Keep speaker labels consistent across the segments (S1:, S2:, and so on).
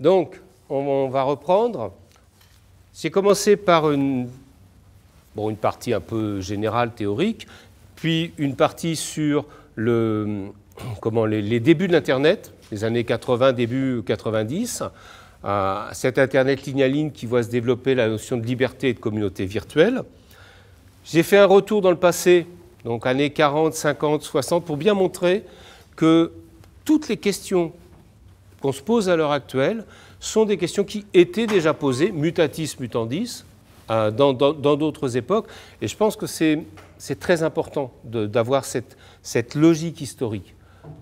S1: Donc, on, va reprendre. J'ai commencé par une, partie un peu générale, théorique, puis une partie sur les, débuts de l'Internet, les années 80, début 90, euh, cet Internet ligne à ligne qui voit se développer la notion de liberté et de communauté virtuelle. J'ai fait un retour dans le passé, donc années 40, 50, 60, pour bien montrer que toutes les questions qu'on se pose à l'heure actuelle sont des questions qui étaient déjà posées, mutatis mutandis, euh, dans d'autres époques. Et je pense que c'est très important d'avoir cette, cette logique historique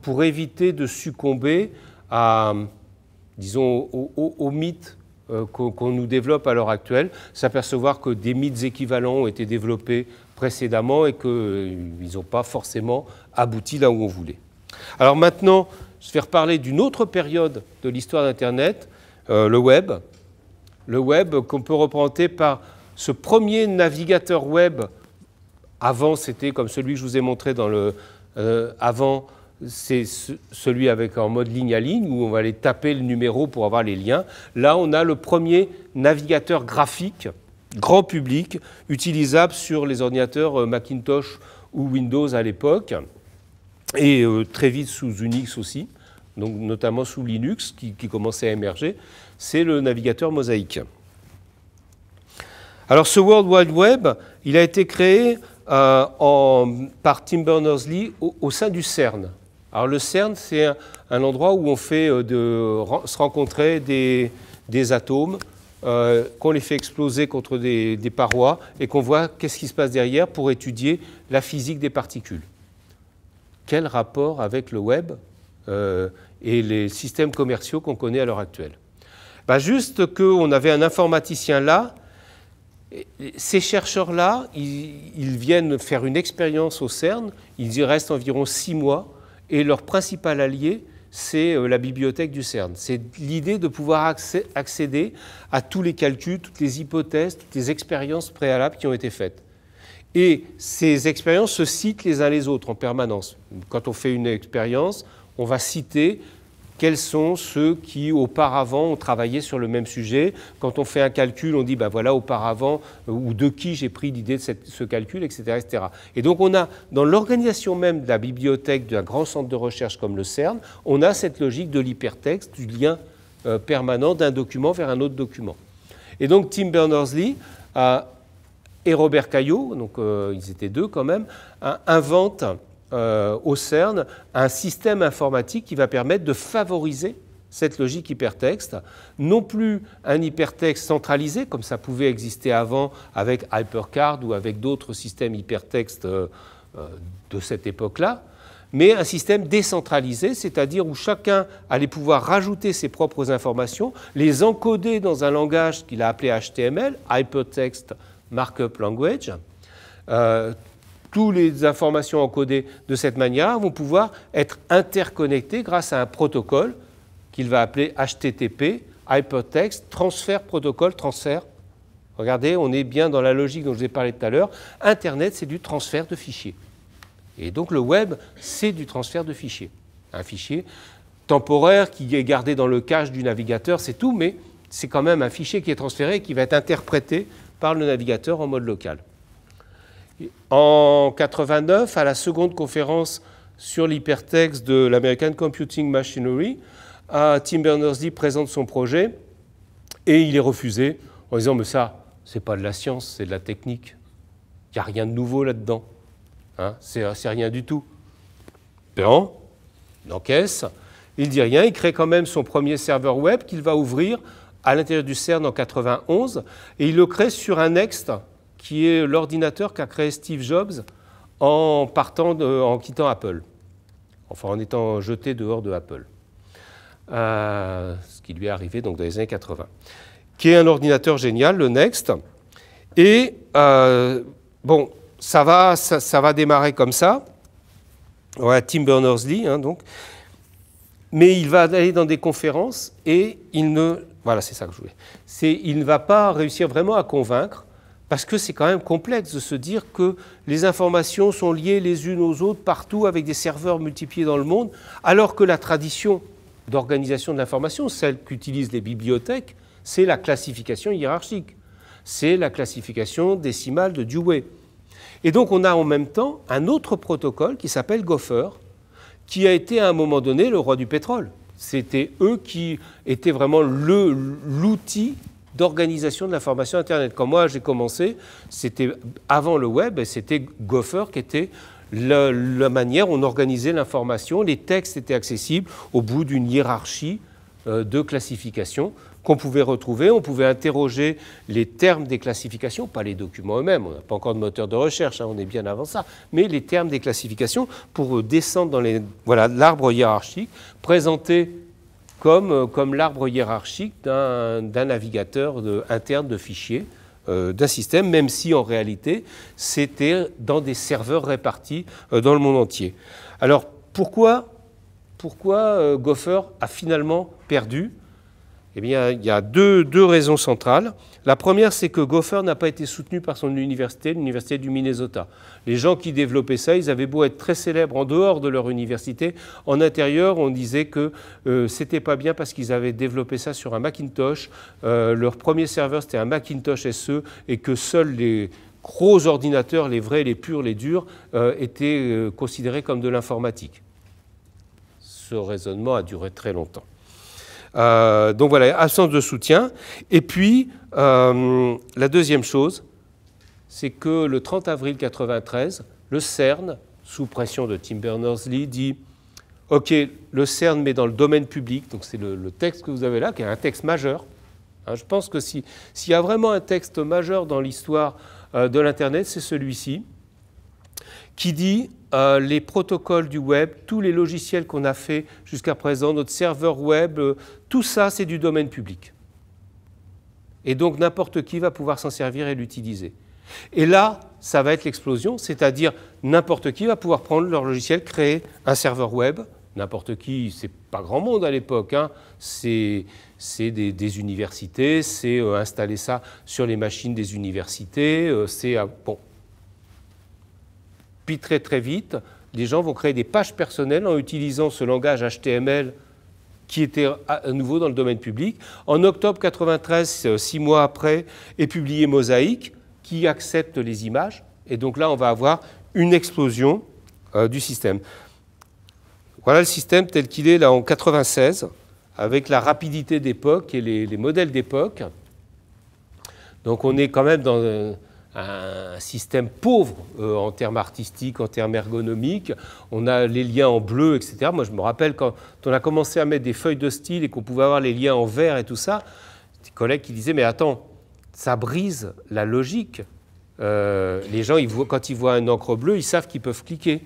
S1: pour éviter de succomber à, disons, aux au, mythes euh, qu'on nous développe à l'heure actuelle, s'apercevoir que des mythes équivalents ont été développés précédemment et qu'ils euh, n'ont pas forcément abouti là où on voulait. Alors maintenant, se faire parler d'une autre période de l'histoire d'Internet, euh, le web. Le web qu'on peut représenter par ce premier navigateur web. Avant, c'était comme celui que je vous ai montré dans le. Euh, avant, c'est celui avec en mode ligne à ligne où on va aller taper le numéro pour avoir les liens. Là, on a le premier navigateur graphique grand public utilisable sur les ordinateurs euh, Macintosh ou Windows à l'époque et très vite sous Unix aussi notamment sous Linux, qui, commençait à émerger, c'est le navigateur mosaïque. Alors ce World Wide Web, il a été créé euh, par Tim Berners-Lee au, sein du CERN. Alors le CERN, c'est un, endroit où on fait euh, se rencontrer des, atomes, euh, qu'on les fait exploser contre des, parois et qu'on voit qu'est-ce qui se passe derrière pour étudier la physique des particules. Quel rapport avec le web et les systèmes commerciaux qu'on connaît à l'heure actuelle. Bah, juste qu'on avait un informaticien là, ces chercheurs-là, ils, ils, viennent faire une expérience au CERN, ils y restent environ six mois, et leur principal allié, c'est euh, la bibliothèque du CERN. C'est l'idée de pouvoir accéder à tous les calculs, toutes les hypothèses, toutes les expériences préalables qui ont été faites. Et ces expériences se citent les uns les autres en permanence. Quand on fait une expérience, on va citer quels sont ceux qui auparavant ont travaillé sur le même sujet. Quand on fait un calcul, on dit, ben voilà, auparavant, euh, ou de qui j'ai pris l'idée de ce calcul, etc., etc. Et donc on a, dans l'organisation même de la bibliothèque d'un grand centre de recherche comme le CERN, on a cette logique de l'hypertexte, du lien euh, permanent d'un document vers un autre document. Et donc Tim Berners-Lee et Robert Caillot, donc euh, ils étaient deux quand même, inventent euh, au CERN un système informatique qui va permettre de favoriser cette logique hypertexte, non plus un hypertexte centralisé comme ça pouvait exister avant avec Hypercard ou avec d'autres systèmes hypertexte euh, euh, de cette époque-là, mais un système décentralisé, c'est-à-dire où chacun allait pouvoir rajouter ses propres informations, les encoder dans un langage qu'il a appelé HTML, Hypertext Markup Language, toutes les informations encodées de cette manière vont pouvoir être interconnectées grâce à un protocole qu'il va appeler HTTP, Hypertext Transfer Protocol Transfer. Regardez, on est bien dans la logique dont je vous ai parlé tout à l'heure. Internet, c'est du transfert de fichiers. Et donc le web, c'est du transfert de fichiers. Un fichier temporaire qui est gardé dans le cache du navigateur, c'est tout, mais c'est quand même un fichier qui est transféré et qui va être interprété par le navigateur en mode local. En 89, à la seconde conférence sur l'hypertexte de l'American Computing Machinery, euh, Tim Berners-Lee présente son projet et il est refusé en disant mais ça, c'est pas de la science, c'est de la technique. Il n'y a rien de nouveau là-dedans. Hein. c'est rien du tout. Péan encaisse. Il dit rien, il crée quand même son premier serveur web qu'il va ouvrir à l'intérieur du CERN en 91 et il le crée sur un next qui est l'ordinateur qu'a créé Steve Jobs en partant, en quittant Apple, enfin en étant jeté dehors de Apple, euh, ce qui lui est arrivé donc dans les années 80, qui est un ordinateur génial, le Next, et euh, bon, ça va, ça, va démarrer comme ça, ouais, Tim Berners-Lee, hein, donc, mais il va aller dans des conférences et il ne, voilà, c'est ça que je voulais, c'est il ne va pas réussir vraiment à convaincre parce que c'est quand même complexe de se dire que les informations sont liées les unes aux autres partout avec des serveurs multipliés dans le monde, alors que la tradition d'organisation de l'information, celle qu'utilisent les bibliothèques, c'est la classification hiérarchique, c'est la classification décimale de Dewey. Et donc on a en même temps un autre protocole qui s'appelle Gopher, qui a été à un moment donné le roi du pétrole. C'était eux qui étaient vraiment l'outil d'organisation de l'information Internet. Quand moi j'ai commencé, c'était avant le web, c'était Gopher qui était la, la manière on organisait l'information. Les textes étaient accessibles au bout d'une hiérarchie euh, de classification qu'on pouvait retrouver. On pouvait interroger les termes des classifications, pas les documents eux-mêmes, on n'a pas encore de moteur de recherche, hein, on est bien avant ça, mais les termes des classifications pour descendre dans l'arbre voilà, hiérarchique, présenter euh, comme, l'arbre hiérarchique d'un navigateur interne de fichiers euh, d'un système, même si en réalité c'était dans des serveurs répartis euh, dans le monde entier. Alors pourquoi, pourquoi Gopher a finalement perdu eh bien, il y a deux, raisons centrales. La première, c'est que Gopher n'a pas été soutenu par son université, l'université du Minnesota. Les gens qui développaient ça, ils avaient beau être très célèbres en dehors de leur université, en intérieur, on disait que ce euh, c'était pas bien parce qu'ils avaient développé ça sur un Macintosh. Euh, leur premier serveur, c'était un Macintosh SE, et que seuls les gros ordinateurs, les vrais, les purs, les durs, euh, étaient considérés comme de l'informatique. Ce raisonnement a duré très longtemps. Euh, donc voilà, absence de soutien. Et puis, euh, la deuxième chose, c'est que le 30 avril 1993, le CERN, sous pression de Tim Berners-Lee, dit OK, le CERN met dans le domaine public, donc c'est le, texte que vous avez là, qui est un texte majeur. Hein, je pense que s'il y a vraiment un texte majeur dans l'histoire euh, de l'Internet, c'est celui-ci qui dit euh, les protocoles du web, tous les logiciels qu'on a fait jusqu'à présent, notre serveur web, euh, tout ça, c'est du domaine public. Et donc n'importe qui va pouvoir s'en servir et l'utiliser. Et là, ça va être l'explosion, c'est-à-dire n'importe qui va pouvoir prendre leur logiciel, créer un serveur web. N'importe qui, c'est pas grand monde à l'époque, hein. c'est des, universités, c'est euh, installer ça sur les machines des universités, c'est puis très très vite, les gens vont créer des pages personnelles en utilisant ce langage HTML qui était à ah, nouveau dans le domaine public. En octobre 1993, euh, six mois après, est publié Mosaïque, qui accepte les images. Et donc là, on va avoir une explosion euh, du système. Voilà le système tel qu'il est là en 1996, avec la rapidité d'époque et les, les modèles d'époque. Donc on est quand même dans, euh, un système pauvre euh, en termes artistiques, en termes ergonomiques. On a les liens en bleu, etc. Moi, je me rappelle quand on a commencé à mettre des feuilles de style et qu'on pouvait avoir les liens en vert et tout ça, des collègues qui disaient, mais attends, ça brise la logique. Euh, les gens, ils voient, quand ils voient un encre bleue, ils savent qu'ils peuvent cliquer.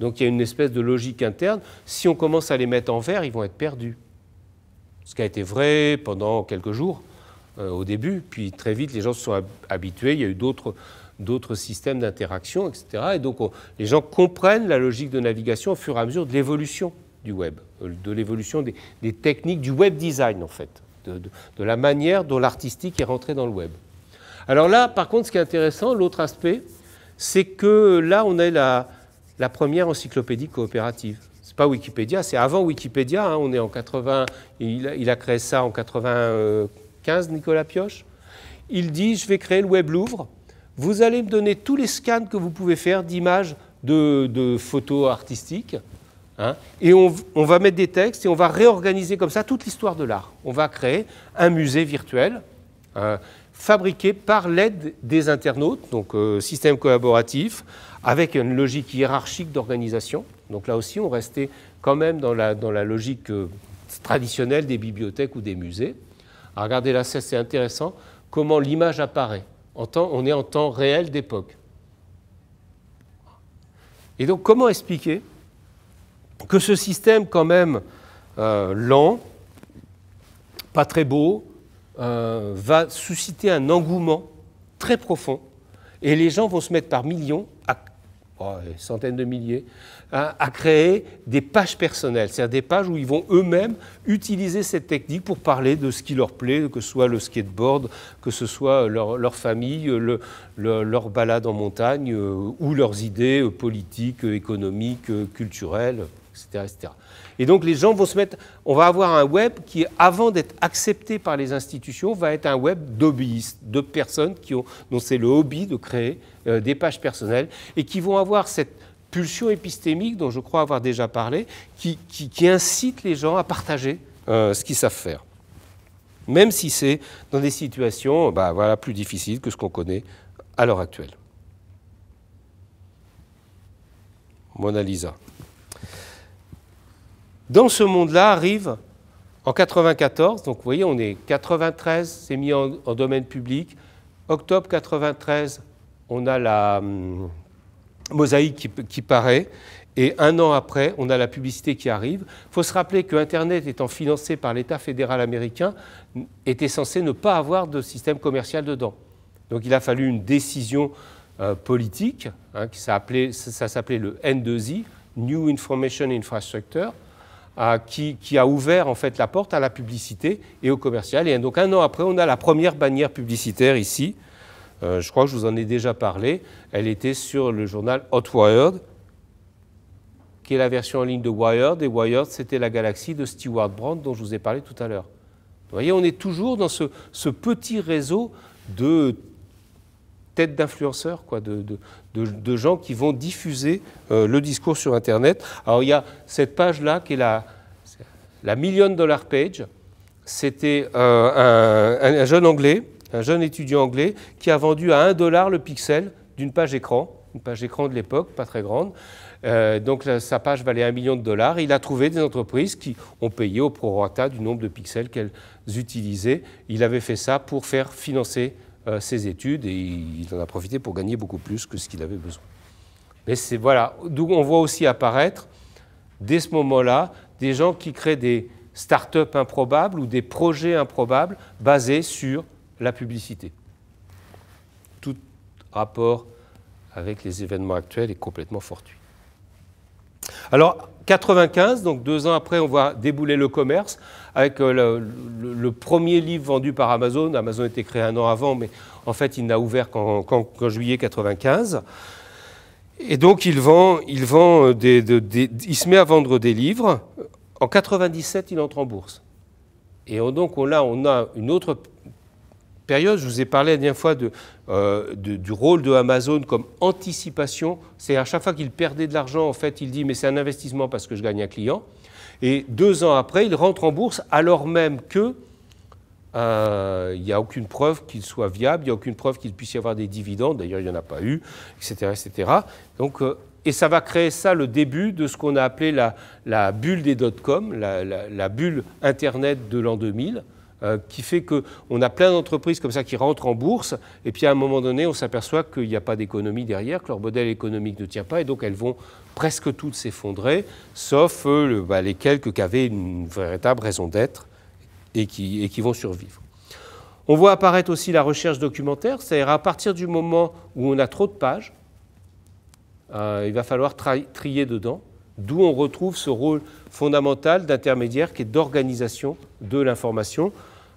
S1: Donc il y a une espèce de logique interne. Si on commence à les mettre en vert, ils vont être perdus. Ce qui a été vrai pendant quelques jours. Euh, au début. Puis très vite, les gens se sont habitués. Il y a eu d'autres d'autres systèmes d'interaction, etc. Et donc, les gens comprennent la logique de navigation au fur et à mesure de l'évolution du web, euh, de l'évolution des, techniques du web design, en fait, de, la manière dont l'artistique est rentré dans le web. Alors là, par contre, ce qui est intéressant, l'autre aspect, c'est que là, on est la, la première encyclopédie coopérative. C'est pas Wikipédia, c'est avant Wikipédia. Hein, on est en 80. Il, a créé ça en 80. Nicolas Pioche. Il dit, je vais créer le Web Louvre. Vous allez me donner tous les scans que vous pouvez faire d'images, de, photos artistiques. Hein. et on, va mettre des textes et on va réorganiser comme ça toute l'histoire de l'art. On va créer un musée virtuel hein, fabriqué par l'aide des internautes, donc euh, système collaboratif, avec une logique hiérarchique d'organisation. Donc là aussi, on restait quand même dans la, logique euh, traditionnelle des bibliothèques ou des musées regardez là, c'est intéressant, comment l'image apparaît. En temps, on est en temps réel d'époque. Et donc comment expliquer que ce système quand même euh, lent, pas très beau, euh, va susciter un engouement très profond et les gens vont se mettre par millions à Oh, centaines de milliers, hein, à créer des pages personnelles, c'est-à-dire des pages où ils vont eux-mêmes utiliser cette technique pour parler de ce qui leur plaît, que ce soit le skateboard, que ce soit leur, famille, leur balade en montagne euh, ou leurs idées euh, politiques, euh, économiques, culturelles, etc. etc. Et donc les gens vont se mettre, on va avoir un web qui, avant d'être accepté par les institutions, va être un web d'hobbyistes, de personnes qui ont, dont c'est le hobby de créer euh, des pages personnelles et qui vont avoir cette pulsion épistémique dont je crois avoir déjà parlé, qui, incite les gens à partager euh, ce qu'ils savent faire. Même si c'est dans des situations euh, bah, voilà, plus difficiles que ce qu'on connaît à l'heure actuelle. Mona Lisa. Dans ce monde-là arrive en 94, donc vous voyez, on est 93, c'est mis en, domaine public. Octobre 93, on a la hum, mosaïque qui, paraît. Et un an après, on a la publicité qui arrive. Il faut se rappeler que Internet, étant financé par l'État fédéral américain, était censé ne pas avoir de système commercial dedans. Donc il a fallu une décision euh, politique, hein, ça s'appelait le N2I, New Information Infrastructure, qui, a ouvert en fait la porte à la publicité et au commercial. Et donc un an après, on a la première bannière publicitaire ici. Euh, je crois que je vous en ai déjà parlé. Elle était sur le journal Hot Wired, qui est la version en ligne de Wired. Et Wired, c'était la galaxie de Stewart Brand dont je vous ai parlé tout à l'heure. Vous voyez, on est toujours dans ce, ce petit réseau de tête d'influenceurs, quoi, de, de, de, gens qui vont diffuser euh, le discours sur Internet. Alors il y a cette page-là qui est la, la Million Dollar Page. C'était un, un, jeune anglais, un jeune étudiant anglais, qui a vendu à 1 dollar le pixel d'une page écran, une page écran de l'époque, pas très grande. Euh, donc sa page valait 1 million de dollars. Il a trouvé des entreprises qui ont payé au prorata du nombre de pixels qu'elles utilisaient. Il avait fait ça pour faire financer euh, ses études et il en a profité pour gagner beaucoup plus que ce qu'il avait besoin. Mais c'est voilà, d'où on voit aussi apparaître dès ce moment-là des gens qui créent des start-up improbables ou des projets improbables basés sur la publicité. Tout rapport avec les événements actuels est complètement fortuit. Alors, 95, donc deux ans après, on voit débouler le commerce avec euh, le, premier livre vendu par Amazon. Amazon était créé un an avant, mais en fait, il n'a ouvert qu'en juillet 95. Et donc, il, vend, il, vend euh, des, il se met à vendre des livres. En 97, il entre en bourse. Et donc, là, on a une autre période. Je vous ai parlé la dernière fois euh, du rôle de Amazon comme anticipation. C'est à chaque fois qu'il perdait de l'argent, en fait, il dit mais c'est un investissement parce que je gagne un client. Et deux ans après, il rentre en bourse alors même que euh, il n'y a aucune preuve qu'il soit viable, il n'y a aucune preuve qu'il puisse y avoir des dividendes, d'ailleurs il n'y en a pas eu, etc. etc. Donc, euh, et ça va créer ça le début de ce qu'on a appelé la, bulle des dot-com, la, bulle Internet de l'an 2000, euh, qui fait qu'on a plein d'entreprises comme ça qui rentrent en bourse, et puis à un moment donné, on s'aperçoit qu'il n'y a pas d'économie derrière, que leur modèle économique ne tient pas, et donc elles vont presque toutes s'effondrer, sauf euh, bah, les quelques qui avaient une véritable raison d'être et qui, vont survivre. On voit apparaître aussi la recherche documentaire, c'est-à-dire à partir du moment où on a trop de pages, euh, il va falloir trier dedans, d'où on retrouve ce rôle fondamental d'intermédiaire qui est d'organisation de l'information.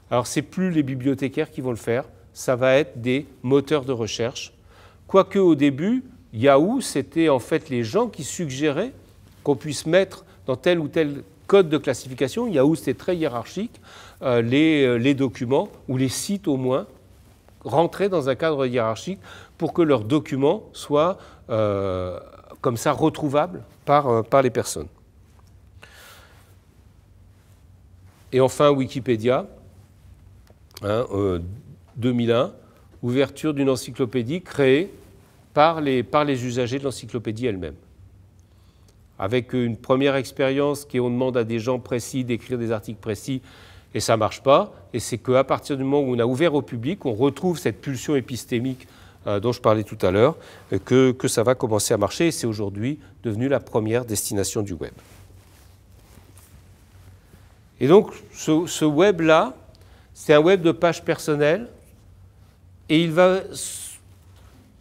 S1: Alors, ce n'est plus les bibliothécaires qui vont le faire, ça va être des moteurs de recherche. Quoique au début, Yahoo, c'était en fait les gens qui suggéraient qu'on puisse mettre dans tel ou tel code de classification, Yahoo c'était très hiérarchique, euh, euh, les, documents, ou les sites au moins, rentraient dans un cadre hiérarchique pour que leurs documents soient euh, comme ça retrouvables par, par les personnes. Et enfin, Wikipédia, 2001, hein, euh, ouverture d'une encyclopédie créée par les, par les usagers de l'encyclopédie elle-même. Avec une première expérience qui on demande à des gens précis d'écrire des articles précis et ça ne marche pas. Et c'est qu'à partir du moment où on a ouvert au public, on retrouve cette pulsion épistémique euh, dont je parlais tout à l'heure, euh, que, ça va commencer à marcher. Et c'est aujourd'hui devenu la première destination du web. Et donc ce web-là, c'est un web de pages personnelles et il va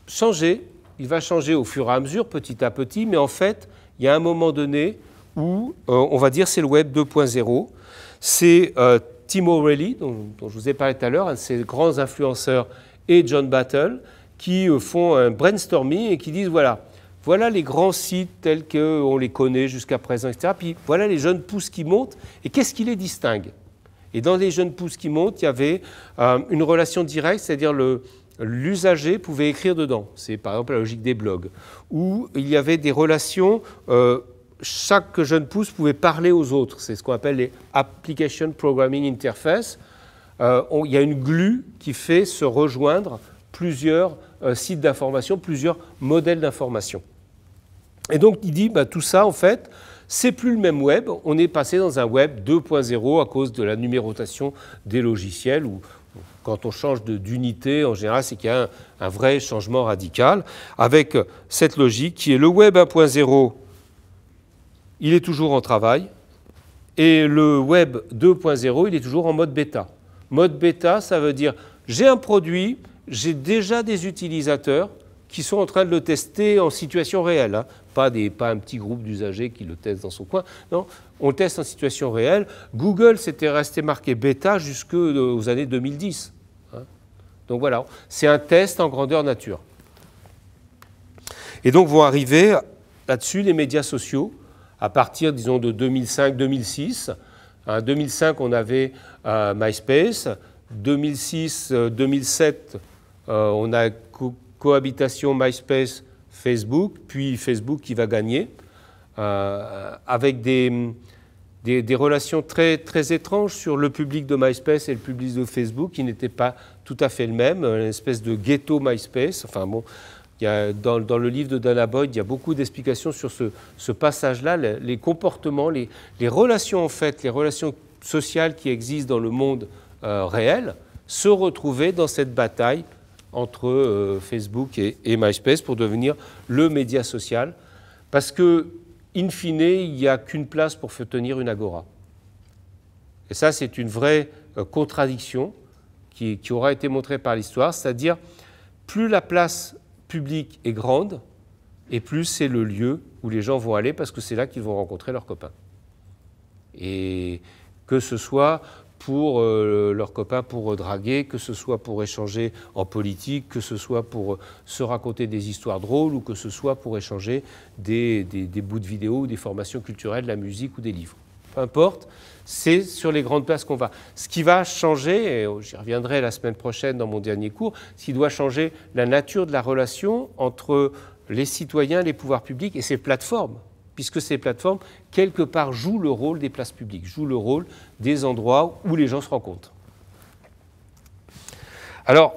S1: changer, il va changer au fur et à mesure, petit à petit, mais en fait, il y a un moment donné où, euh, on va dire, c'est le web 2.0. C'est euh, Tim O'Reilly, dont, je vous ai parlé tout à l'heure, un de ses grands influenceurs, et John Battle, qui euh, font un brainstorming et qui disent, voilà, voilà les grands sites tels qu'on les connaît jusqu'à présent, etc. Puis voilà les jeunes pousses qui montent, et qu'est-ce qui les distingue et dans les jeunes pousses qui montent, il y avait euh, une relation directe, c'est-à-dire l'usager pouvait écrire dedans. C'est par exemple la logique des blogs. Où il y avait des relations, euh, chaque jeune pousse pouvait parler aux autres. C'est ce qu'on appelle les Application Programming Interface. Euh, il y a une glue qui fait se rejoindre plusieurs sites d'information, plusieurs modèles d'information. Et donc il dit, bah, tout ça, en fait, c'est plus le même web, on est passé dans un web 2.0 à cause de la numérotation des logiciels ou quand on change d'unité, en général, c'est qu'il y a un, vrai changement radical, avec cette logique qui est le Web 1.0, il est toujours en travail, et le Web 2.0, il est toujours en mode bêta. Mode bêta, ça veut dire j'ai un produit, j'ai déjà des utilisateurs, qui sont en train de le tester en situation réelle. Hein. Pas, des, pas un petit groupe d'usagers qui le testent dans son coin. Non, on teste en situation réelle. Google s'était resté marqué bêta jusqu'aux euh, années 2010. Hein. Donc voilà, c'est un test en grandeur nature. Et donc vont arriver là-dessus les médias sociaux à partir, disons, de 2005-2006. En 2005, on avait euh, MySpace. 2006-2007, euh, on a cohabitation MySpace, Facebook, puis Facebook qui va gagner, euh, avec des, des, relations très, très étranges sur le public de MySpace et le public de Facebook qui n'étaient pas tout à fait le même, une espèce de ghetto MySpace. Enfin bon, il y a, dans, dans, le livre de Dana Boyd, il y a beaucoup d'explications sur ce, ce passage-là, les, comportements, les, les, relations en fait, les relations sociales qui existent dans le monde euh, réel se retrouvaient dans cette bataille entre euh, Facebook et, MySpace pour devenir le média social. Parce que, in fine, il n'y a qu'une place pour tenir une agora. Et ça, c'est une vraie euh, contradiction qui, qui, aura été montrée par l'histoire, c'est-à-dire plus la place publique est grande, et plus c'est le lieu où les gens vont aller parce que c'est là qu'ils vont rencontrer leurs copains. Et que ce soit pour euh, leurs copains, pour euh, draguer, que ce soit pour échanger en politique, que ce soit pour euh, se raconter des histoires drôles ou que ce soit pour échanger des, bouts de vidéos des formations culturelles, de la musique ou des livres. Peu importe, c'est sur les grandes places qu'on va. Ce qui va changer, et oh, j'y reviendrai la semaine prochaine dans mon dernier cours, ce qui doit changer la nature de la relation entre les citoyens, les pouvoirs publics et ces plateformes puisque ces plateformes, quelque part, jouent le rôle des places publiques, jouent le rôle des endroits où les gens se rencontrent. Alors,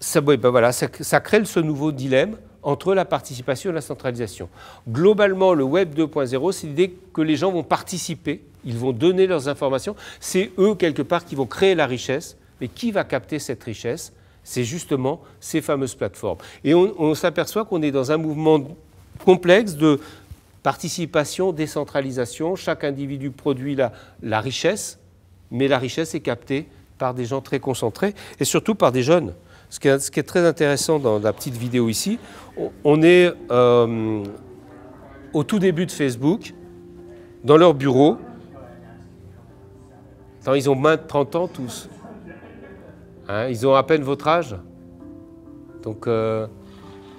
S1: ça, ben crée ce nouveau dilemme entre la participation et la centralisation. Globalement, le Web 2.0, c'est l'idée que les gens vont participer, ils vont donner leurs informations, c'est eux, quelque part, qui vont créer la richesse, mais qui va capter cette richesse c'est justement ces fameuses plateformes. Et on, on s'aperçoit qu'on est dans un mouvement complexe de participation, décentralisation. Chaque individu produit la, richesse, mais la richesse est captée par des gens très concentrés et surtout par des jeunes. Ce qui est, très intéressant dans la petite vidéo ici, on, est euh, au tout début de Facebook, dans leur bureau. ils ont moins de 30 ans tous. Hein, ils ont à peine votre âge. Donc euh,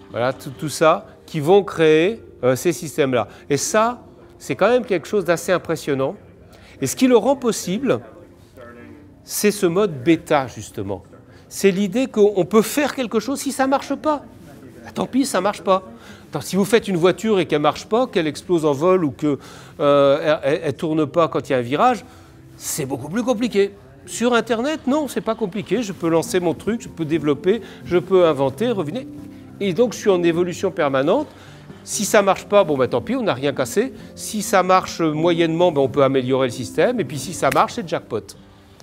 S1: voilà, tout, tout ça qui vont créer euh, ces systèmes-là. Et ça, c'est quand même quelque chose d'assez impressionnant. Et ce qui le rend possible, c'est ce mode bêta, justement. C'est l'idée qu'on peut faire quelque chose si ça ne marche pas. Ah, tant pis, ça ne marche pas. si vous faites une voiture et qu'elle ne marche pas, qu'elle explose en vol ou qu'elle euh, ne tourne pas quand il y a un virage, c'est beaucoup plus compliqué. Sur Internet, non, c'est pas compliqué. Je peux lancer mon truc, je peux développer, je peux inventer, revenir. Et donc, je suis en évolution permanente. Si ça marche pas, bon, bah, tant pis, on n'a rien cassé. Si ça marche moyennement, bah, on peut améliorer le système. Et puis, si ça marche, c'est jackpot.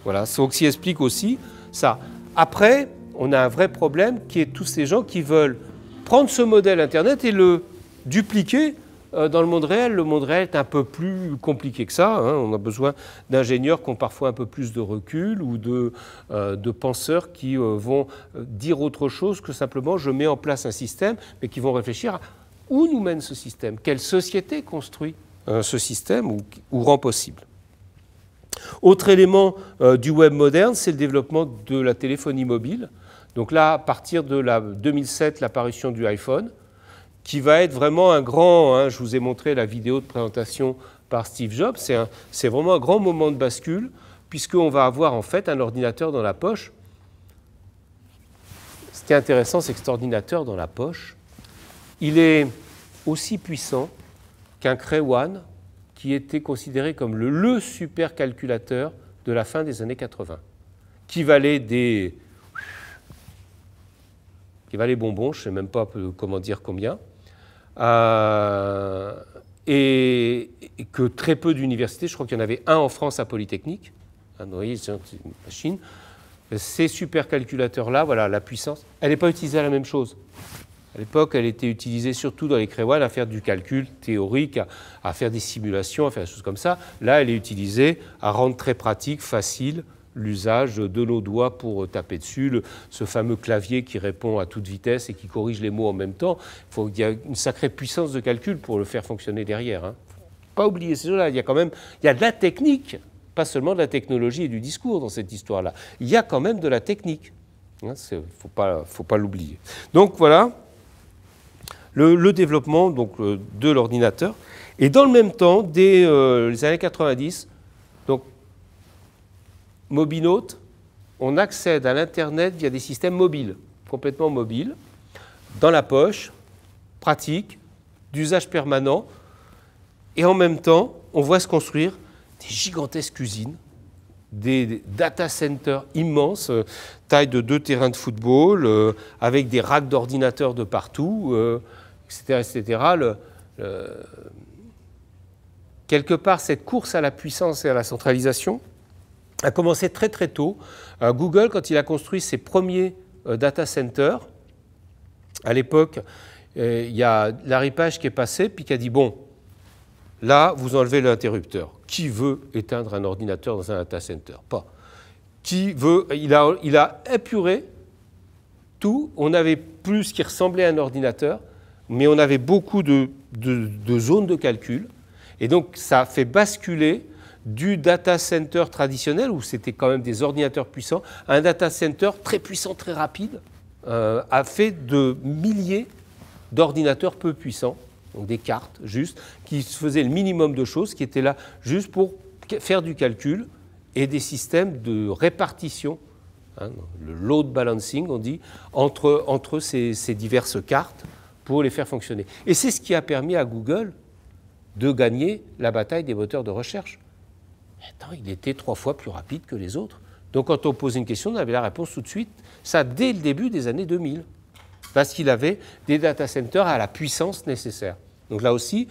S1: Voilà, ça qui explique aussi ça. Après, on a un vrai problème qui est tous ces gens qui veulent prendre ce modèle Internet et le dupliquer euh, dans le monde réel, le monde réel est un peu plus compliqué que ça. Hein. On a besoin d'ingénieurs qui ont parfois un peu plus de recul ou de, euh, penseurs qui euh, vont dire autre chose que simplement je mets en place un système, mais qui vont réfléchir à où nous mène ce système, quelle société construit ce système ou, rend possible. Autre élément du web moderne, c'est le développement de la téléphonie mobile. Donc là, à partir de 2007, l'apparition du iPhone, qui va être vraiment un grand. Hein, je vous ai montré la vidéo de présentation par Steve Jobs. C'est vraiment un grand moment de bascule, puisqu'on va avoir en fait un ordinateur dans la poche. Ce qui est intéressant, c'est que cet ordinateur dans la poche, il est aussi puissant qu'un Cray One, qui était considéré comme le, le supercalculateur de la fin des années 80, qui valait des qui valait bonbons, je ne sais même pas euh, comment dire combien, euh, et, que très peu d'universités, je crois qu'il y en avait un en France à Polytechnique, voyez, c'est une machine, ces supercalculateurs-là, voilà, la puissance, elle n'est pas utilisée à la même chose. À l'époque, elle était utilisée surtout dans les créoles à faire du calcul théorique, à, à, faire des simulations, à faire des choses comme ça. Là, elle est utilisée à rendre très pratique, facile, l'usage de nos doigts pour euh, taper dessus, le, ce fameux clavier qui répond à toute vitesse et qui corrige les mots en même temps. Il, faut, y a une sacrée puissance de calcul pour le faire fonctionner derrière. Hein. Faut pas oublier ces choses-là. Il y a quand même il y a de la technique, pas seulement de la technologie et du discours dans cette histoire-là. Il y a quand même de la technique. Il hein, ne faut pas, faut pas l'oublier. Donc voilà le, développement donc, euh, de l'ordinateur. Et dans le même temps, dès euh, les années 90, donc Mobinote, on accède à l'Internet via des systèmes mobiles, complètement mobiles, dans la poche, pratique, d'usage permanent, et en même temps, on voit se construire des gigantesques usines, des data centers immenses, euh, taille de deux terrains de football, euh, avec des racks d'ordinateurs de partout, etc. Euh, etc. Quelque part, cette course à la puissance et à la centralisation, a commencé très très tôt. Euh, Google, quand il a construit ses premiers euh, data centers, à l'époque, euh, il y a Larry qui est passé, puis qui a dit, bon, là, vous enlevez l'interrupteur. Qui veut éteindre un ordinateur dans un data center Pas. Qui veut Il a, il a épuré tout. On avait plus ce qui ressemblait à un ordinateur, mais on avait beaucoup de, de zones de calcul. Et donc, ça a fait basculer du data center traditionnel, où c'était quand même des ordinateurs puissants, un data center très puissant, très rapide, euh, a fait de milliers d'ordinateurs peu puissants, donc des cartes juste, qui faisaient le minimum de choses, qui étaient là juste pour faire du calcul et des systèmes de répartition, hein, le load balancing, on dit, entre, entre ces, ces diverses cartes pour les faire fonctionner. Et c'est ce qui a permis à Google de gagner la bataille des moteurs de recherche. Eh, il était trois fois plus rapide que les autres. Donc quand on pose une question, on avait la réponse tout de suite. Ça, dès le début des années 2000. Parce qu'il avait des data centers à la puissance nécessaire. Donc là aussi,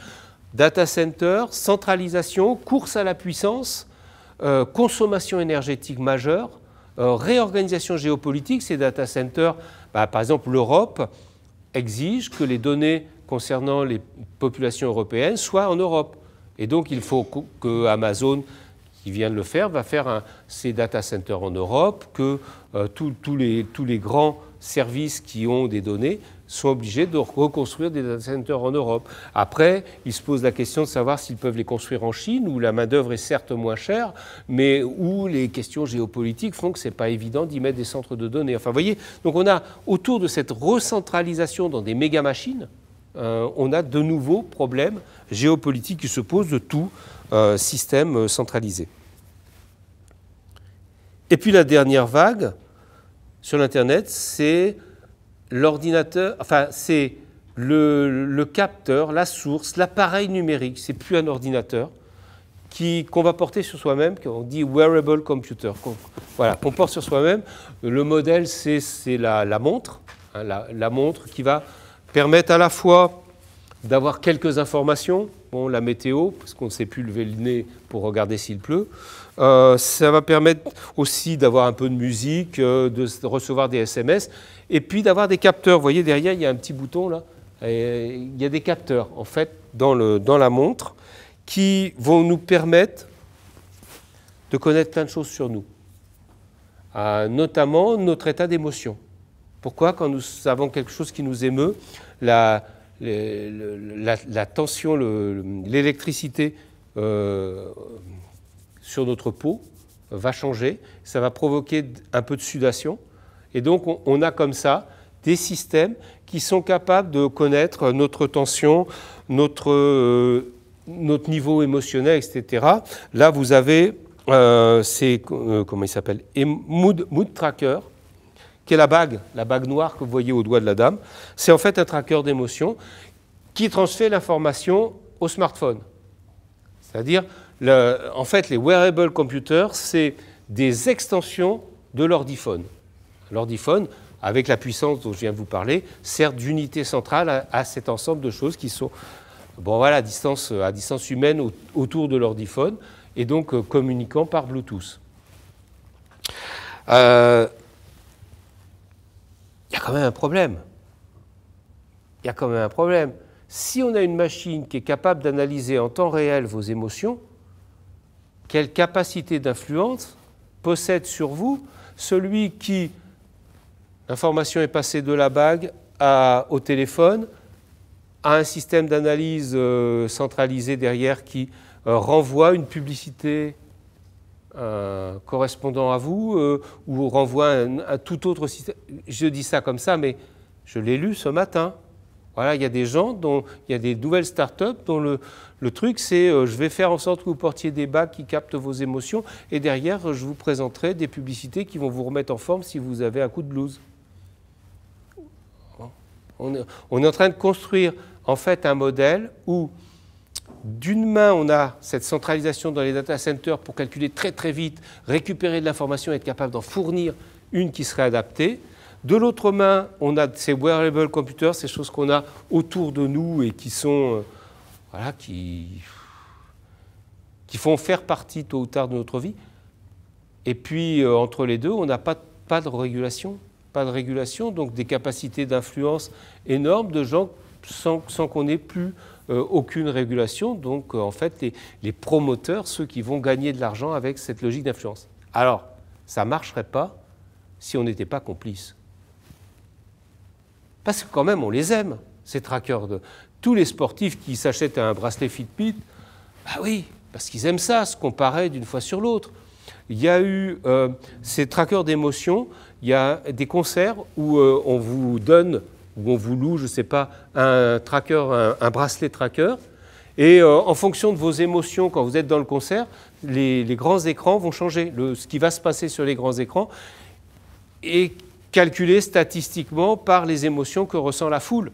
S1: data center, centralisation, course à la puissance, euh, consommation énergétique majeure, euh, réorganisation géopolitique. Ces data centers, bah, par exemple, l'Europe exige que les données concernant les populations européennes soient en Europe. Et donc, il faut que Amazon qui vient de le faire, va faire un, ces data centers en Europe, que euh, tous les, tous les grands services qui ont des données sont obligés de reconstruire des data centers en Europe. Après, ils se posent la question de savoir s'ils peuvent les construire en Chine, où la main-d'œuvre est certes moins chère, mais où les questions géopolitiques font que ce n'est pas évident d'y mettre des centres de données. Enfin, vous voyez, donc on a autour de cette recentralisation dans des méga-machines, euh, on a de nouveaux problèmes géopolitiques qui se posent de tout euh, système euh, centralisé. Et puis la dernière vague sur l'Internet, c'est l'ordinateur, enfin c'est le, capteur, la source, l'appareil numérique, c'est plus un ordinateur, qu'on va porter sur soi-même, qu'on dit wearable computer, qu'on voilà, qu'on porte sur soi-même. Le modèle, c'est la, la, montre, hein, la, la montre qui va permettre à la fois d'avoir quelques informations, la météo, parce qu'on ne sait plus lever le nez pour regarder s'il pleut. Euh, ça va permettre aussi d'avoir un peu de musique, euh, de recevoir des SMS, et puis d'avoir des capteurs. Vous voyez, derrière, il y a un petit bouton là. il y a des capteurs, en fait, dans, le, dans la montre, qui vont nous permettre de connaître plein de choses sur nous, euh, notamment notre état d'émotion. Pourquoi, quand nous avons quelque chose qui nous émeut, la, la, tension, l'électricité euh, sur notre peau va changer, ça va provoquer un peu de sudation. Et donc on, a comme ça des systèmes qui sont capables de connaître notre tension, notre, euh, niveau émotionnel, etc. Là, vous avez euh, ces, comment il s'appelle, mood, mood tracker, qui est la bague, la bague noire que vous voyez au doigt de la dame. C'est en fait un tracker d'émotion qui transfère l'information au smartphone. C'est-à-dire, en fait, les wearable computers, c'est des extensions de l'ordiphone. L'ordiphone, avec la puissance dont je viens de vous parler, sert d'unité centrale à, cet ensemble de choses qui sont bon, voilà, à, distance, humaine autour de l'ordiphone et donc euh, communiquant par Bluetooth. Euh, il y a quand même un problème. Il y a quand même un problème. Si on a une machine qui est capable d'analyser en temps réel vos émotions, quelle capacité d'influence possède sur vous celui qui, l'information est passée de la bague à, au téléphone, à un système d'analyse euh, centralisé derrière qui euh, renvoie une publicité euh, correspondant à vous euh, ou renvoie à tout autre système. Je dis ça comme ça, mais je l'ai lu ce matin. Voilà, il y a des gens dont il y a des nouvelles start-up dont le, le truc c'est euh, je vais faire en sorte que vous portiez des bacs qui captent vos émotions et derrière je vous présenterai des publicités qui vont vous remettre en forme si vous avez un coup de blues. On on est en train de construire en fait un modèle où d'une main, on a cette centralisation dans les data centers pour calculer très très vite, récupérer de l'information et être capable d'en fournir une qui serait adaptée. De l'autre main, on a ces wearable computers, ces choses qu'on a autour de nous et qui sont, euh, qui, font faire partie tôt ou tard de notre vie. Et puis, euh, entre les deux, on n'a pas, pas de régulation. Pas de régulation, donc des capacités d'influence énormes de gens sans, sans qu'on ait plus euh, aucune régulation. Donc, euh, en fait, les, promoteurs, ceux qui vont gagner de l'argent avec cette logique d'influence. Alors, ça ne marcherait pas si on n'était pas complice. Parce que quand même, on les aime, ces trackers. De... Tous les sportifs qui s'achètent un bracelet Fitbit, ah oui, parce qu'ils aiment ça, se comparer d'une fois sur l'autre. Il y a eu euh, ces trackers d'émotions, il y a des concerts où on vous donne où on vous loue, je ne sais pas, un tracker, un, bracelet tracker. Et euh, en fonction de vos émotions quand vous êtes dans le concert, les, grands écrans vont changer, ce qui va se passer sur les grands écrans est calculé statistiquement par les émotions que ressent la foule.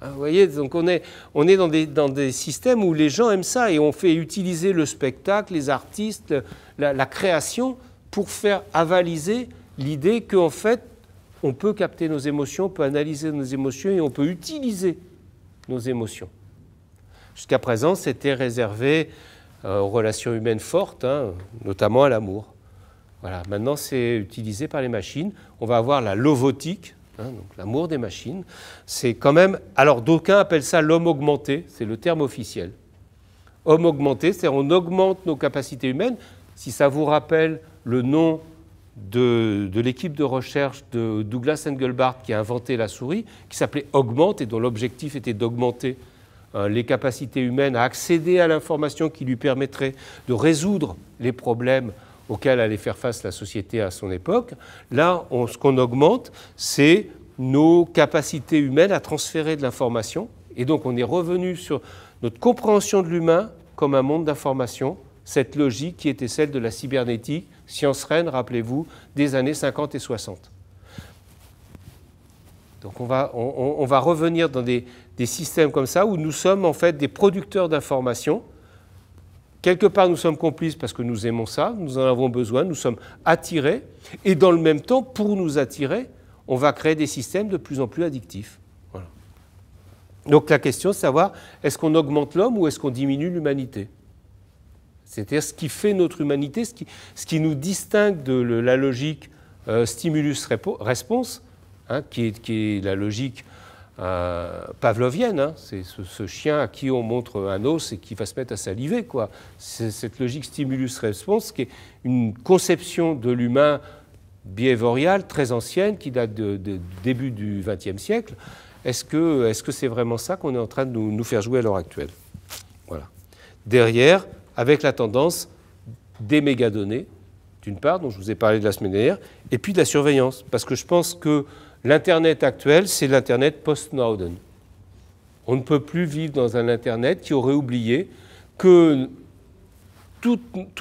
S1: Hein, vous voyez, donc on est, on est dans, des, dans, des, systèmes où les gens aiment ça et on fait utiliser le spectacle, les artistes, la, la création pour faire avaliser l'idée qu'en fait, on peut capter nos émotions, on peut analyser nos émotions et on peut utiliser nos émotions. Jusqu'à présent, c'était réservé euh, aux relations humaines fortes, hein, notamment à l'amour. Voilà, maintenant c'est utilisé par les machines. On va avoir la lovotique, hein, donc l'amour des machines. C'est quand même. Alors d'aucuns appellent ça l'homme augmenté, c'est le terme officiel. Homme augmenté, c'est-à-dire on augmente nos capacités humaines. Si ça vous rappelle le nom de, l'équipe de recherche de Douglas Engelbart qui a inventé la souris, qui s'appelait Augmente et dont l'objectif était d'augmenter hein, les capacités humaines à accéder à l'information qui lui permettrait de résoudre les problèmes auxquels allait faire face la société à son époque. Là, ce qu'on augmente, c'est nos capacités humaines à transférer de l'information. Et donc, on est revenu sur notre compréhension de l'humain comme un monde d'information cette logique qui était celle de la cybernétique, science reine, rappelez-vous, des années 50 et 60. Donc on va, revenir dans des, systèmes comme ça où nous sommes en fait des producteurs d'informations. Quelque part, nous sommes complices parce que nous aimons ça, nous en avons besoin, nous sommes attirés. Et dans le même temps, pour nous attirer, on va créer des systèmes de plus en plus addictifs. Donc la question, c'est savoir, est-ce qu'on augmente l'homme ou est-ce qu'on diminue l'humanité c'est-à-dire ce qui fait notre humanité, ce qui, nous distingue de la logique euh, stimulus-response, hein, qui, est, qui, est, la logique euh, pavlovienne. Hein. c'est ce, chien à qui on montre un os et qui va se mettre à saliver. Quoi. C'est cette logique stimulus-response qui est une conception de l'humain behaviorale très ancienne qui date du début du XXe siècle. Est-ce que c'est vraiment ça qu'on est en train de nous, nous faire jouer à l'heure actuelle Voilà. Derrière, avec la tendance des mégadonnées, d'une part, dont je vous ai parlé de la semaine dernière, et puis de la surveillance. Parce que je pense que l'Internet actuel, c'est l'Internet post-Snowden. On ne peut plus vivre dans un Internet qui aurait oublié que tous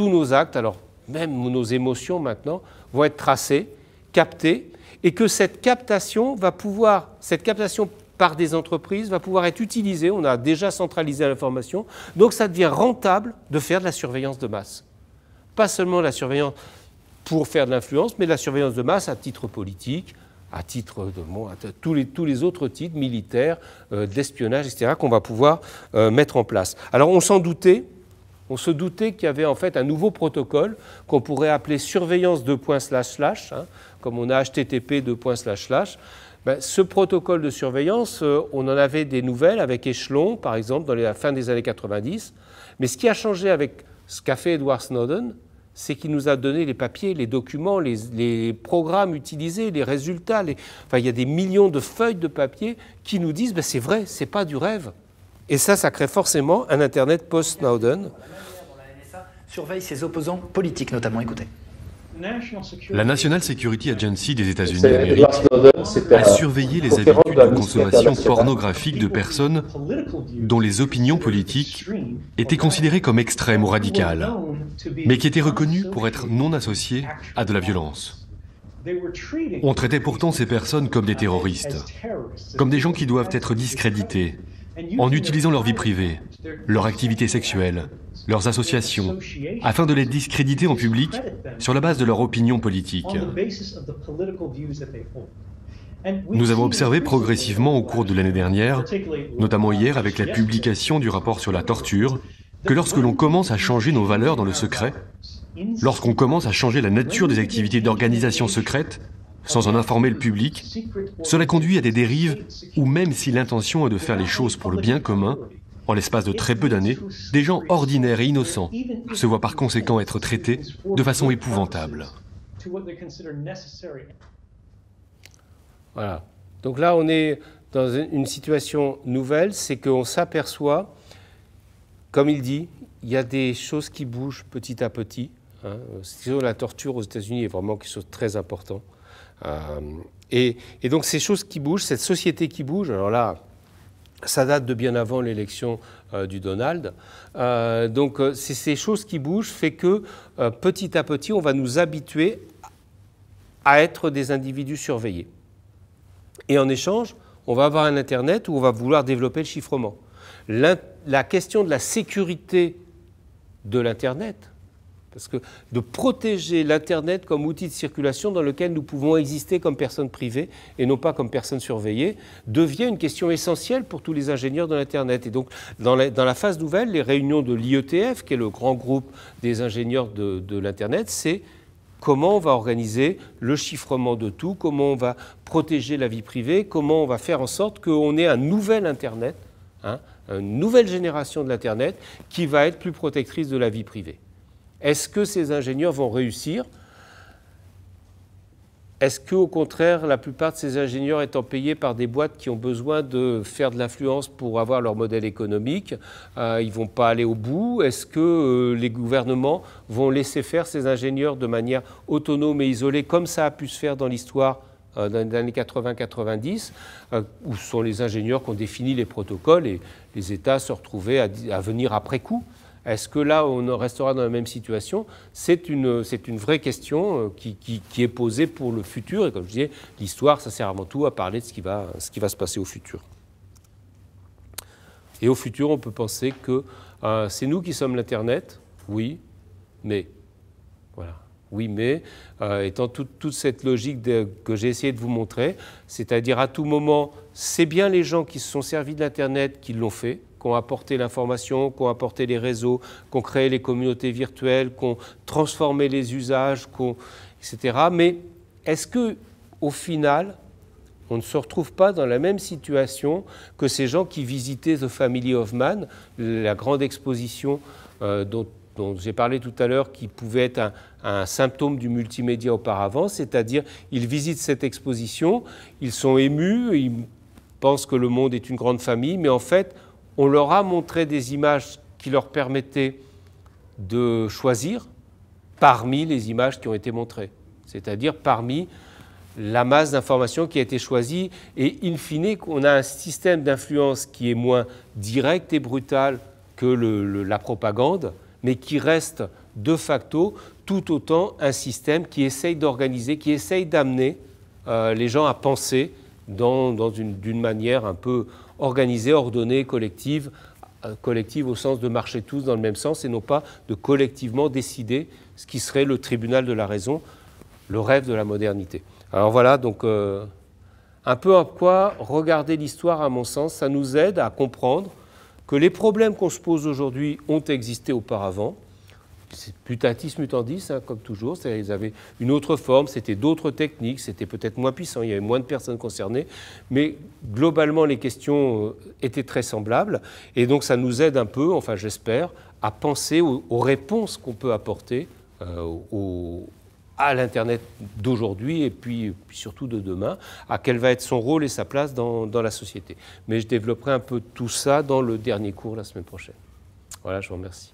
S1: nos actes, alors même nos émotions maintenant, vont être tracés, captés, et que cette captation va pouvoir, cette captation par des entreprises va pouvoir être utilisé. On a déjà centralisé l'information. Donc ça devient rentable de faire de la surveillance de masse. Pas seulement la surveillance pour faire de l'influence, mais la surveillance de masse à titre politique, à titre de bon, à tous, les, tous les autres titres militaires, euh, de l'espionnage, etc., qu'on va pouvoir euh, mettre en place. Alors on s'en doutait, on se doutait qu'il y avait en fait un nouveau protocole qu'on pourrait appeler surveillance de points slash slash, hein, comme on a HTTP de points slash slash. Ben, ce protocole de surveillance, euh, on en avait des nouvelles avec Échelon, par exemple, dans la fin des années 90. Mais ce qui a changé avec ce qu'a fait Edward Snowden, c'est qu'il nous a donné les papiers, les documents, les, programmes utilisés, les résultats. Enfin, il y a des millions de feuilles de papier qui nous disent ben, c'est vrai, c'est pas du rêve. Et ça, ça crée forcément un Internet post-Snowden.
S2: Surveille ses opposants politiques, notamment. Écoutez. La National Security Agency des États-Unis a surveillé les habitudes de consommation pornographique de personnes dont les opinions politiques étaient considérées comme extrêmes ou radicales, mais qui étaient reconnues pour être non associées à de la violence. On traitait pourtant ces personnes comme des terroristes, comme des gens qui doivent être discrédités en utilisant leur vie privée, leur activité sexuelle, leurs associations, afin de les discréditer en public sur la base de leur opinion politique. Nous avons observé progressivement au cours de l'année dernière, notamment hier avec la publication du rapport sur la torture, que lorsque l'on commence à changer nos valeurs dans le secret, lorsqu'on commence à changer la nature des activités d'organisation secrète, sans en informer le public, cela conduit à des dérives où même si l'intention est de faire les choses pour le bien commun, en l'espace de très peu d'années, des gens ordinaires et innocents se voient par conséquent être traités de façon épouvantable.
S1: Voilà. Donc là, on est dans une situation nouvelle, c'est qu'on s'aperçoit, comme il dit, il y a des choses qui bougent petit à petit. Hein. La torture aux États-Unis est vraiment quelque chose de très important. Euh, et, donc ces choses qui bougent, cette société qui bouge, alors là, ça date de bien avant l'élection euh, du Donald. Euh, donc ces choses qui bougent fait que petit à petit, on va nous habituer à être des individus surveillés. Et en échange, on va avoir un Internet où on va vouloir développer le chiffrement. La question de la sécurité de l'Internet parce que de protéger l'Internet comme outil de circulation dans lequel nous pouvons exister comme personnes privées et non pas comme personnes surveillées devient une question essentielle pour tous les ingénieurs de l'Internet. Et donc, dans la, phase nouvelle, les réunions de l'IETF, qui est le grand groupe des ingénieurs de, l'Internet, c'est comment on va organiser le chiffrement de tout, comment on va protéger la vie privée, comment on va faire en sorte qu'on ait un nouvel Internet, hein, une nouvelle génération de l'Internet qui va être plus protectrice de la vie privée. Est-ce que ces ingénieurs vont réussir Est-ce qu'au contraire, la plupart de ces ingénieurs étant payés par des boîtes qui ont besoin de faire de l'influence pour avoir leur modèle économique, euh, ils ne vont pas aller au bout Est-ce que euh, les gouvernements vont laisser faire ces ingénieurs de manière autonome et isolée, comme ça a pu se faire dans l'histoire euh, dans les années 80-90, où sont les ingénieurs qui ont défini les protocoles et les États se retrouvaient à venir après coup est-ce que là, on restera dans la même situation C'est une, vraie question euh, qui, est posée pour le futur. Et comme je disais, l'histoire, ça sert avant tout à parler de ce qui va, ce qui va se passer au futur. Et au futur, on peut penser que euh, c'est nous qui sommes l'Internet, oui, mais. Voilà. Oui, mais, euh, étant toute cette logique que j'ai essayé de vous montrer, c'est-à-dire à tout moment, c'est bien les gens qui se sont servis de l'Internet qui l'ont fait, qu'ont apporté l'information, qu'ont apporté les réseaux, qu'ont créé les communautés virtuelles, qu'ont transformé les usages, etc. Mais est-ce que, au final, on ne se retrouve pas dans la même situation que ces gens qui visitaient The Family of Man, la grande exposition euh, dont, j'ai parlé tout à l'heure, qui pouvait être un, un symptôme du multimédia auparavant, c'est-à-dire ils visitent cette exposition, ils sont émus, ils pensent que le monde est une grande famille, mais en fait, on leur a montré des images qui leur permettaient de choisir parmi les images qui ont été montrées, c'est-à-dire parmi la masse d'informations qui a été choisie. Et in fine, on a un système d'influence qui est moins direct et brutal que la propagande, mais qui reste de facto tout autant un système qui essaye d'organiser, qui essaye d'amener euh, les gens à penser d'une manière un peu, organisée, ordonnée, collective, euh, collective au sens de marcher tous dans le même sens et non pas de collectivement décider ce qui serait le tribunal de la raison, le rêve de la modernité. Alors voilà, donc euh, un peu à quoi regarder l'histoire, à mon sens, ça nous aide à comprendre que les problèmes qu'on se pose aujourd'hui ont existé auparavant, putatis mutandis, hein, comme toujours. C'est-à-dire ils avaient une autre forme, c'était d'autres techniques, c'était peut-être moins puissant, il y avait moins de personnes concernées. Mais globalement, les questions euh, étaient très semblables. Et donc, ça nous aide un peu, enfin, j'espère, à penser aux, réponses qu'on peut apporter euh, à l'Internet d'aujourd'hui et puis, surtout de demain, à quel va être son rôle et sa place dans, la société. Mais je développerai un peu tout ça dans le dernier cours la semaine prochaine. Voilà, je vous remercie.